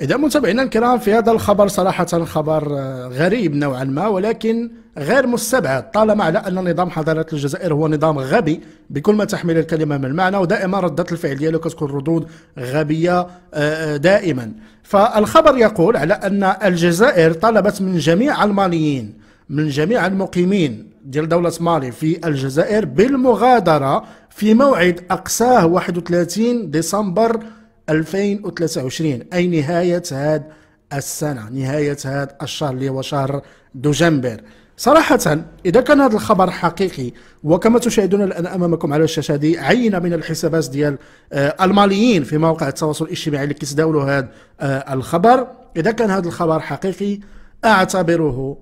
إذا متابعينا الكرام في هذا الخبر صراحة خبر آه، غريب نوعا ما ولكن غير مستبعد طالما على أن نظام حضارة الجزائر هو نظام غبي بكل ما تحمل الكلمة من معنى ودائما ردة الفعل ديالو كتكون ردود غبية آه، آه، دائما فالخبر يقول على أن الجزائر طلبت من جميع الماليين من جميع المقيمين ديال دولة مالي في الجزائر بالمغادرة في موعد أقساه 31 ديسمبر 2023 أي نهاية هذا السنة نهاية هذا الشهر اللي هو شهر دجنبر صراحة إذا كان هذا الخبر حقيقي وكما تشاهدون الآن أمامكم على الشاشة دي عينة من الحسابات ديال آه، الماليين في مواقع التواصل الاجتماعي اللي كيتداولوا هذا آه، الخبر إذا كان هذا الخبر حقيقي أعتبره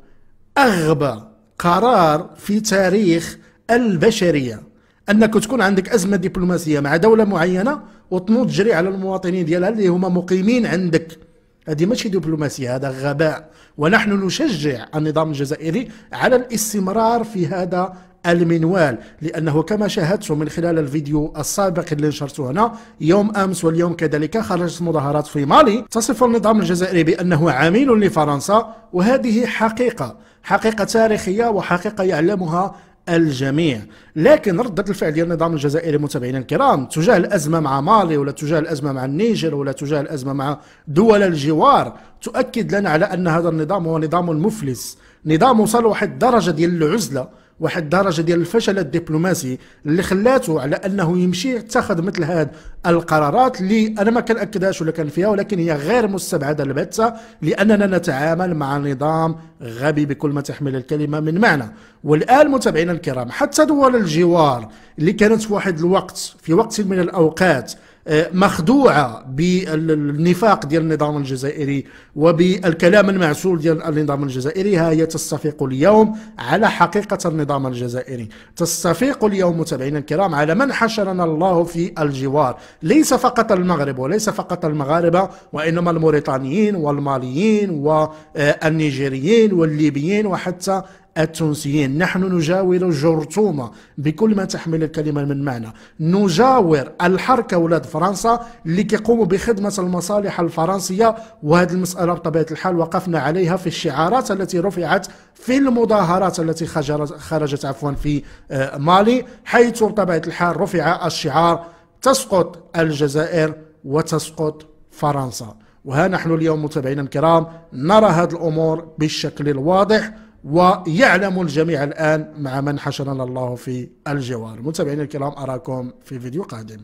أغبى قرار في تاريخ البشرية انك تكون عندك ازمه دبلوماسيه مع دوله معينه وتنوض تجري على المواطنين ديالها اللي هما مقيمين عندك هذه ماشي دبلوماسيه هذا غباء ونحن نشجع النظام الجزائري على الاستمرار في هذا المنوال لأنه كما شاهدتم من خلال الفيديو السابق اللي نشرته هنا يوم أمس واليوم كذلك خرجت مظاهرات في مالي تصف النظام الجزائري بأنه عميل لفرنسا وهذه حقيقة حقيقة تاريخية وحقيقة يعلمها الجميع لكن ردة الفعل ديال النظام الجزائري متابعينا الكرام تجاه الأزمة مع مالي ولا تجاه الأزمة مع النيجر ولا تجاه الأزمة مع دول الجوار تؤكد لنا على أن هذا النظام هو نظام مفلس نظام وصل واحد الدرجة ديال العزلة واحد الدرجه ديال الفشل الدبلوماسي اللي خلاته على انه يمشي يتخذ مثل هاد القرارات اللي انا ما كنأكدهاش ولا كان فيها ولكن هي غير مستبعده البتة لاننا نتعامل مع نظام غبي بكل ما تحمل الكلمه من معنى والان متابعينا الكرام حتى دول الجوار اللي كانت في واحد الوقت في وقت من الاوقات مخدوعه بالنفاق ديال النظام الجزائري وبالكلام المعسول ديال النظام الجزائري ها هي تستفيق اليوم على حقيقه النظام الجزائري تستفيق اليوم متابعينا الكرام على من حشرنا الله في الجوار ليس فقط المغرب وليس فقط المغاربه وانما الموريتانيين والماليين والنيجيريين والليبيين وحتى التونسيين نحن نجاور الجرثومة بكل ما تحمل الكلمة من معنى نجاور الحركة ولاد فرنسا اللي كيقوموا بخدمة المصالح الفرنسية وهذه المسألة بطبيعة الحال وقفنا عليها في الشعارات التي رفعت في المظاهرات التي خرجت عفوا في آه، مالي حيث بطبيعة الحال رفع الشعار تسقط الجزائر وتسقط فرنسا وها نحن اليوم متابعينا الكرام نرى هذه الأمور بالشكل الواضح ويعلم الجميع الآن مع من حشرنا الله في الجوار متابعينا الكرام أراكم في فيديو قادم